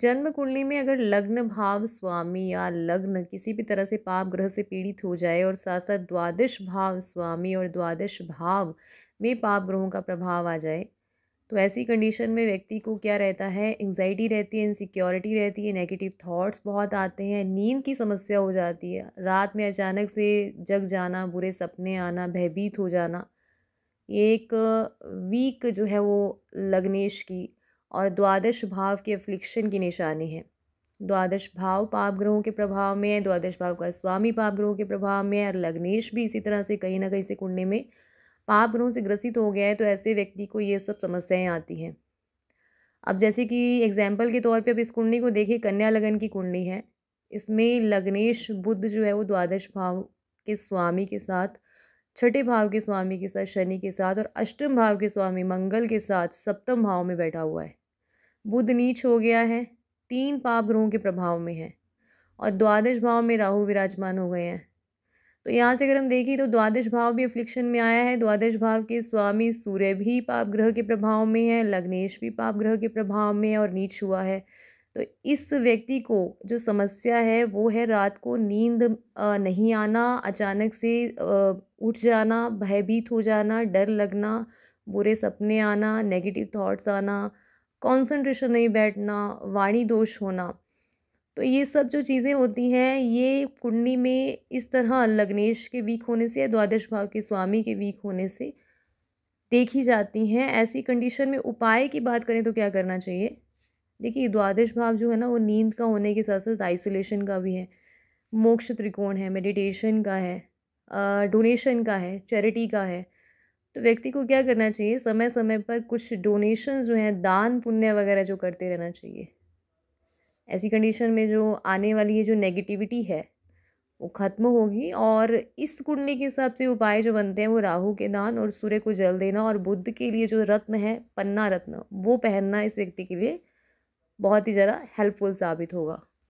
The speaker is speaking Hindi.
जन्म कुंडली में अगर लग्न भाव स्वामी या लग्न किसी भी तरह से पाप ग्रह से पीड़ित हो जाए और साथ साथ द्वादश भाव स्वामी और द्वादश भाव में पाप ग्रहों का प्रभाव आ जाए तो ऐसी कंडीशन में व्यक्ति को क्या रहता है एंग्जाइटी रहती है इनसिक्योरिटी रहती है नेगेटिव थॉट्स बहुत आते हैं नींद की समस्या हो जाती है रात में अचानक से जग जाना बुरे सपने आना भयभीत हो जाना एक वीक जो है वो लग्नेश की और द्वादश भाव के अफ्लिक्शन की निशानी है द्वादश भाव पाप ग्रहों के प्रभाव में है द्वादश भाव का स्वामी पाप ग्रहों के प्रभाव में है और लग्नेश भी इसी तरह से कहीं ना कहीं से कुंडली में पाप ग्रहों से ग्रसित हो गया है तो ऐसे व्यक्ति को ये सब समस्याएं आती हैं अब जैसे कि एग्जाम्पल के तौर पर अब इस कुंडली को देखिए कन्या लगन की कुंडली है इसमें लग्नेश बुद्ध जो है वो द्वादश भाव के स्वामी के साथ छठे भाव के स्वामी के साथ शनि के साथ और अष्टम भाव के स्वामी मंगल के साथ सप्तम भाव में बैठा हुआ है बुध नीच हो गया है तीन पाप ग्रहों के प्रभाव में है और द्वादश भाव में राहु विराजमान हो गए हैं तो यहाँ से अगर हम देखें तो द्वादश भाव भी अफ्लिक्शन में आया है द्वादश भाव के स्वामी सूर्य भी पाप ग्रह के प्रभाव में है लग्नेश भी पाप ग्रह के प्रभाव में है और नीच हुआ है तो इस व्यक्ति को जो समस्या है वो है रात को नींद नहीं आना अचानक से उठ जाना भयभीत हो जाना डर लगना बुरे सपने आना नेगेटिव थाट्स आना कंसंट्रेशन नहीं बैठना वाणी दोष होना तो ये सब जो चीज़ें होती हैं ये कुंडली में इस तरह लग्नेश के वीक होने से या द्वादश भाव के स्वामी के वीक होने से देखी जाती हैं ऐसी कंडीशन में उपाय की बात करें तो क्या करना चाहिए देखिए द्वादश भाव जो है ना वो नींद का होने के साथ साथ आइसोलेशन का भी है मोक्ष त्रिकोण है मेडिटेशन का है डोनेशन का है चैरिटी का है तो व्यक्ति को क्या करना चाहिए समय समय पर कुछ डोनेशन जो हैं दान पुण्य वगैरह जो करते रहना चाहिए ऐसी कंडीशन में जो आने वाली ये जो नेगेटिविटी है वो ख़त्म होगी और इस कुंडली के हिसाब से उपाय जो बनते हैं वो राहु के दान और सूर्य को जल देना और बुद्ध के लिए जो रत्न है पन्ना रत्न वो पहनना इस व्यक्ति के लिए बहुत ही ज़्यादा हेल्पफुल साबित होगा